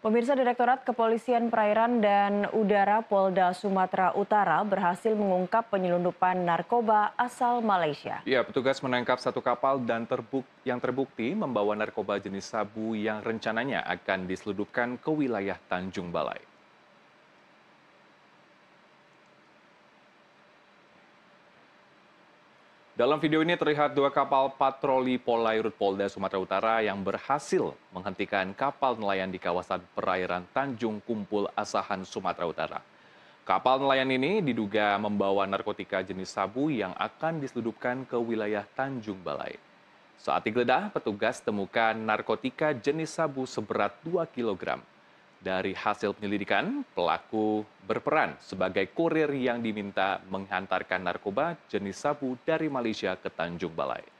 Pemirsa Direktorat Kepolisian Perairan dan Udara Polda Sumatera Utara berhasil mengungkap penyelundupan narkoba asal Malaysia. Ya, petugas menangkap satu kapal dan terbuk yang terbukti membawa narkoba jenis sabu yang rencananya akan diseludupkan ke wilayah Tanjung Balai. Dalam video ini terlihat dua kapal patroli Polairut Polda Sumatera Utara yang berhasil menghentikan kapal nelayan di kawasan perairan Tanjung Kumpul Asahan Sumatera Utara. Kapal nelayan ini diduga membawa narkotika jenis sabu yang akan diseludupkan ke wilayah Tanjung Balai. Saat digeledah, petugas temukan narkotika jenis sabu seberat 2 kilogram. Dari hasil penyelidikan, pelaku berperan sebagai kurir yang diminta menghantarkan narkoba jenis sabu dari Malaysia ke Tanjung Balai.